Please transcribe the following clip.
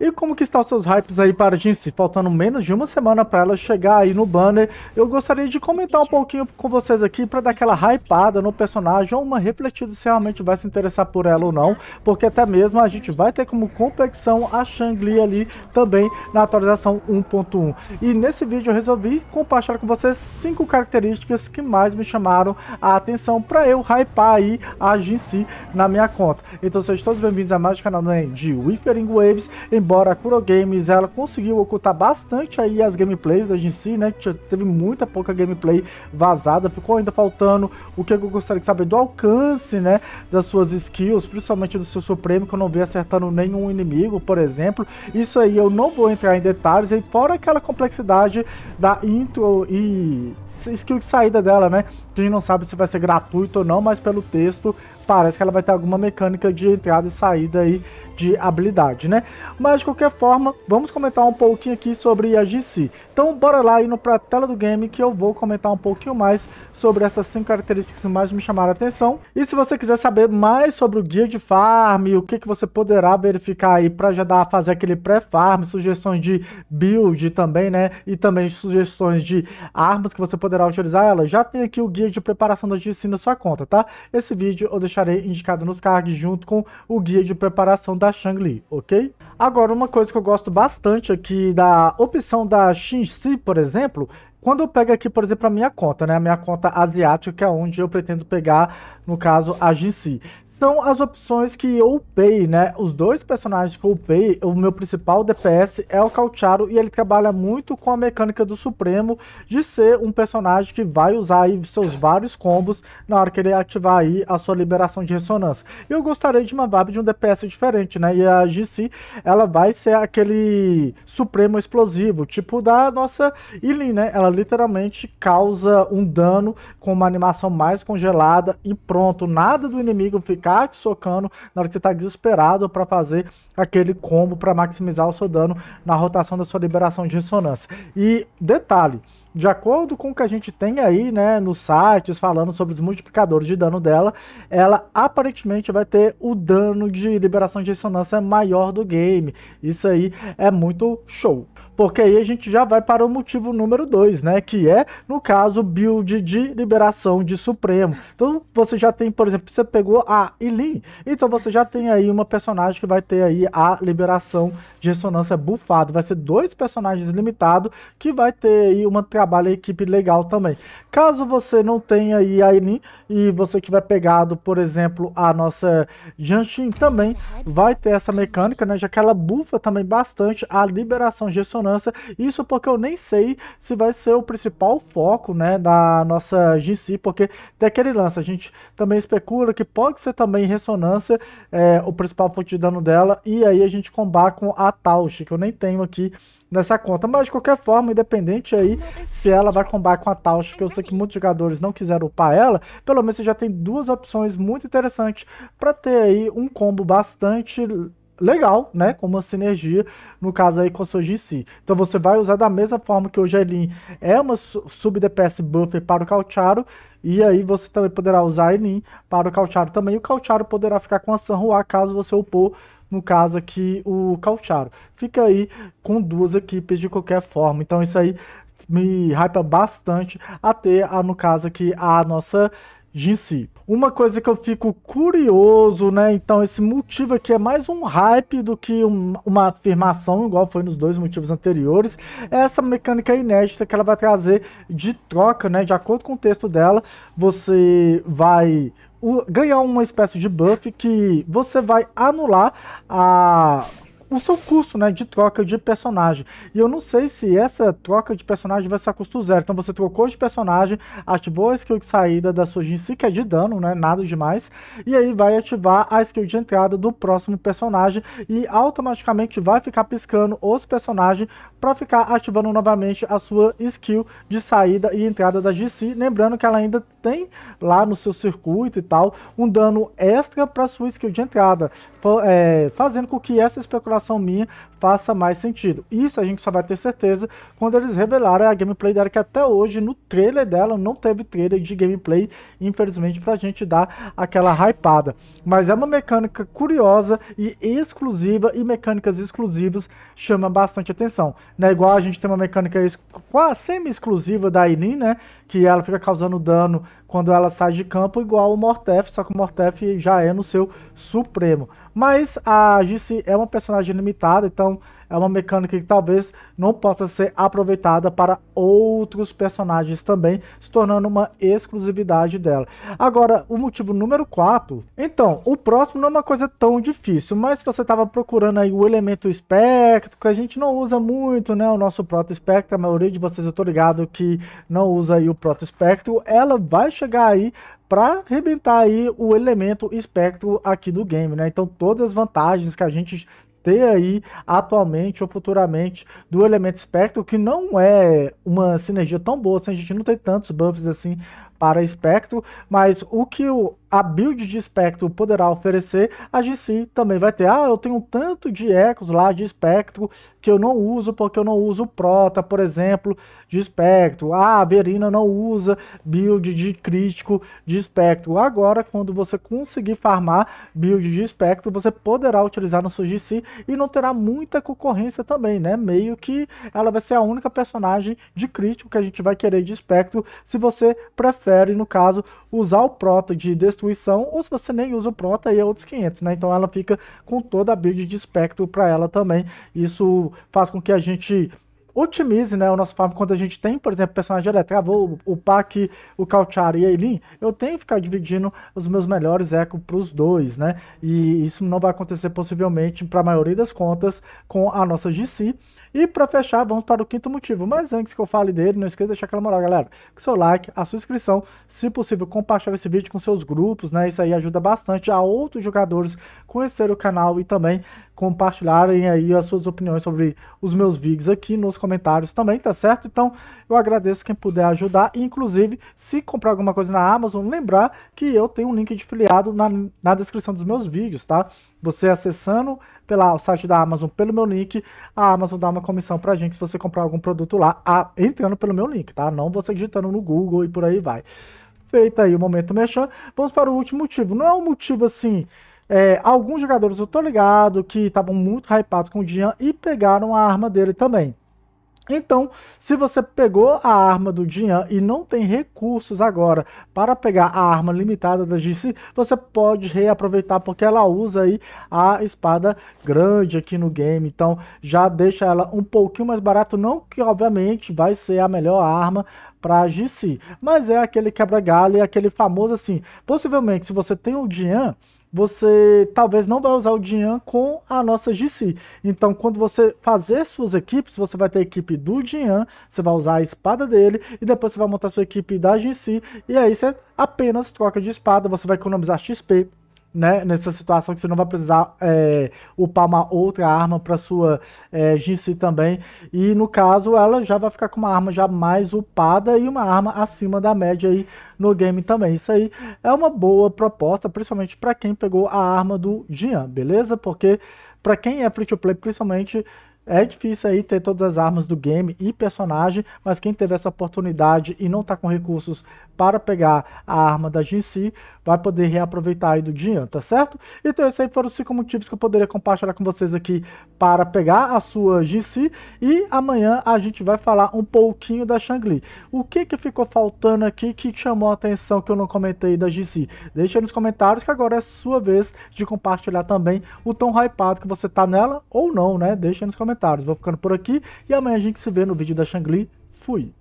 E como que estão seus hypes aí para a Jinx? Faltando menos de uma semana para ela chegar aí no banner, eu gostaria de comentar um pouquinho com vocês aqui para dar aquela hypada no personagem ou uma refletida se realmente vai se interessar por ela ou não, porque até mesmo a gente vai ter como complexão a shang ali também na atualização 1.1. E nesse vídeo eu resolvi compartilhar com vocês cinco características que mais me chamaram a atenção para eu hypar aí a Jinx na minha conta. Então sejam todos bem-vindos a mais um canal né, de Whispering Waves. Em embora a Kuro Games ela conseguiu ocultar bastante aí as gameplays da GC, né? Teve muita pouca gameplay vazada, ficou ainda faltando o que eu gostaria de saber do alcance, né? Das suas skills, principalmente do seu Supremo, que eu não vi acertando nenhum inimigo, por exemplo. Isso aí eu não vou entrar em detalhes, e fora aquela complexidade da intro e skill de saída dela, né? Que a gente não sabe se vai ser gratuito ou não, mas pelo texto parece que ela vai ter alguma mecânica de entrada e saída aí de habilidade, né? Mas de qualquer forma, vamos comentar um pouquinho aqui sobre a GC. Então bora lá indo para a tela do game que eu vou comentar um pouquinho mais sobre essas cinco características que mais me chamaram a atenção. E se você quiser saber mais sobre o guia de farm, o que, que você poderá verificar aí para dar a fazer aquele pré-farm, sugestões de build também, né? E também sugestões de armas que você poderá utilizar ela, já tem aqui o guia de preparação da GC na sua conta, tá? Esse vídeo eu deixo deixarei indicado nos cards junto com o guia de preparação da Shangli, ok? Agora, uma coisa que eu gosto bastante aqui da opção da Xinxi, por exemplo, quando eu pego aqui, por exemplo, a minha conta, né? A minha conta asiática, que é onde eu pretendo pegar, no caso, a Xinxi são as opções que eu upei, né? Os dois personagens que eu upei, o meu principal DPS é o Caucharo e ele trabalha muito com a mecânica do Supremo de ser um personagem que vai usar aí seus vários combos na hora que ele ativar aí a sua liberação de ressonância. Eu gostaria de uma vibe de um DPS diferente, né? E a GC, ela vai ser aquele Supremo explosivo, tipo da nossa Ilin, né? Ela literalmente causa um dano com uma animação mais congelada e pronto, nada do inimigo fica ficar te socando na hora que você tá desesperado para fazer aquele combo para maximizar o seu dano na rotação da sua liberação de ressonância. E detalhe, de acordo com o que a gente tem aí, né, nos sites falando sobre os multiplicadores de dano dela, ela aparentemente vai ter o dano de liberação de ressonância maior do game. Isso aí é muito show. Porque aí a gente já vai para o motivo número dois, né? Que é, no caso, build de liberação de Supremo. Então você já tem, por exemplo, você pegou a Ilin, então você já tem aí uma personagem que vai ter aí a liberação de ressonância bufado. Vai ser dois personagens limitados que vai ter aí um trabalho equipe legal também. Caso você não tenha aí a Ilin e você tiver pegado, por exemplo, a nossa Janshin também vai ter essa mecânica, né? Já que ela bufa também bastante a liberação de ressonância isso porque eu nem sei se vai ser o principal foco, né, da nossa GC, porque tem aquele lance, a gente também especula que pode ser também ressonância é, o principal fonte de dano dela, e aí a gente combate com a Tausch, que eu nem tenho aqui nessa conta. Mas de qualquer forma, independente aí se ela vai combar com a Tausch, que eu sei que muitos jogadores não quiseram upar ela, pelo menos você já tem duas opções muito interessantes para ter aí um combo bastante legal, né? Como uma sinergia, no caso aí com a sua GC. Então você vai usar da mesma forma que o Gelin é uma sub-DPS buffer para o Caucharo, e aí você também poderá usar a Elin para o Caucharo também. E o Caucharo poderá ficar com a Sanhua caso você upou, no caso aqui, o Caucharo. Fica aí com duas equipes de qualquer forma. Então isso aí me hypa bastante a ter, no caso aqui, a nossa si. Uma coisa que eu fico curioso, né? Então, esse motivo aqui é mais um hype do que um, uma afirmação, igual foi nos dois motivos anteriores. É essa mecânica inédita que ela vai trazer de troca, né? De acordo com o texto dela, você vai ganhar uma espécie de buff que você vai anular a o seu custo né, de troca de personagem. E eu não sei se essa troca de personagem vai ser a custo zero. Então você trocou de personagem, ativou a skill de saída da sua Jinsi, que é de dano, né, nada demais. E aí vai ativar a skill de entrada do próximo personagem e automaticamente vai ficar piscando os personagens para ficar ativando novamente a sua skill de saída e entrada da GC. Lembrando que ela ainda tem lá no seu circuito e tal, um dano extra para sua skill de entrada, é, fazendo com que essa especulação minha faça mais sentido. Isso a gente só vai ter certeza quando eles revelarem a gameplay dela, que até hoje no trailer dela não teve trailer de gameplay, infelizmente, pra gente dar aquela hypada. Mas é uma mecânica curiosa e exclusiva, e mecânicas exclusivas chama bastante atenção. Né? Igual a gente tem uma mecânica quase semi-exclusiva da Aileen, né? Que ela fica causando dano quando ela sai de campo, igual o Mortef, só que o Mortef já é no seu Supremo. Mas a Gissi é uma personagem limitada, então é uma mecânica que talvez não possa ser aproveitada para outros personagens também, se tornando uma exclusividade dela. Agora, o motivo número 4. Então, o próximo não é uma coisa tão difícil, mas se você estava procurando aí o elemento espectro, que a gente não usa muito, né? O nosso proto espectro, a maioria de vocês eu tô ligado que não usa aí o proto espectro, ela vai chegar aí para arrebentar aí o elemento espectro aqui do game, né? Então todas as vantagens que a gente ter aí atualmente ou futuramente do elemento espectro, que não é uma sinergia tão boa, assim, a gente não tem tantos buffs assim para espectro, mas o que o a build de espectro poderá oferecer, a GC também vai ter. Ah, eu tenho tanto de ecos lá de espectro que eu não uso porque eu não uso prota, por exemplo, de espectro. Ah, a Verina não usa build de crítico de espectro. Agora, quando você conseguir farmar build de espectro, você poderá utilizar no seu GC e não terá muita concorrência também, né? Meio que ela vai ser a única personagem de crítico que a gente vai querer de espectro se você prefere, no caso, usar o prota de destruição destruição, ou se você nem usa o Prota aí é outros 500, né? Então ela fica com toda a build de espectro para ela também. Isso faz com que a gente otimize né, o nosso farm quando a gente tem, por exemplo, personagem elétrico, ah, vou upar aqui o Kalchar e a Eileen, eu tenho que ficar dividindo os meus melhores eco para os dois, né? E isso não vai acontecer possivelmente, para a maioria das contas, com a nossa GC. E para fechar, vamos para o quinto motivo. Mas antes que eu fale dele, não esqueça de deixar aquela moral, galera. O seu like, a sua inscrição, se possível, compartilhar esse vídeo com seus grupos, né? Isso aí ajuda bastante a outros jogadores conhecer o canal e também compartilharem aí as suas opiniões sobre os meus vídeos aqui nos comentários comentários também, tá certo? Então, eu agradeço quem puder ajudar. Inclusive, se comprar alguma coisa na Amazon, lembrar que eu tenho um link de filiado na, na descrição dos meus vídeos, tá? Você acessando pela, o site da Amazon pelo meu link, a Amazon dá uma comissão pra gente se você comprar algum produto lá, a, entrando pelo meu link, tá? Não você digitando no Google e por aí vai. Feito aí o momento mexendo. Vamos para o último motivo. Não é um motivo assim... É, alguns jogadores eu tô ligado que estavam muito hypados com o Jean e pegaram a arma dele também. Então, se você pegou a arma do Jian e não tem recursos agora para pegar a arma limitada da GC, você pode reaproveitar porque ela usa aí a espada grande aqui no game. Então, já deixa ela um pouquinho mais barato, não que obviamente vai ser a melhor arma para a GC. mas é aquele quebra-galho, e aquele famoso assim. Possivelmente, se você tem o um você talvez não vai usar o Dian com a nossa GC. Então, quando você fazer suas equipes, você vai ter a equipe do Dian, você vai usar a espada dele, e depois você vai montar sua equipe da GC, e aí você apenas troca de espada, você vai economizar XP, né, nessa situação que você não vai precisar é, upar uma outra arma para sua é, GC também. E no caso, ela já vai ficar com uma arma já mais upada e uma arma acima da média aí no game também. Isso aí é uma boa proposta, principalmente para quem pegou a arma do Jean, beleza? Porque para quem é free to play, principalmente é difícil aí ter todas as armas do game e personagem, mas quem teve essa oportunidade e não está com recursos para pegar a arma da GC, vai poder reaproveitar aí do Dia, tá certo? Então esses aí foram os 5 motivos que eu poderia compartilhar com vocês aqui para pegar a sua GC e amanhã a gente vai falar um pouquinho da Shangli. O que que ficou faltando aqui que chamou a atenção que eu não comentei da GC? Deixa aí nos comentários que agora é sua vez de compartilhar também o tão hypado que você tá nela ou não, né? Deixa aí nos comentários. Vou ficando por aqui e amanhã a gente se vê no vídeo da Shangli. Fui!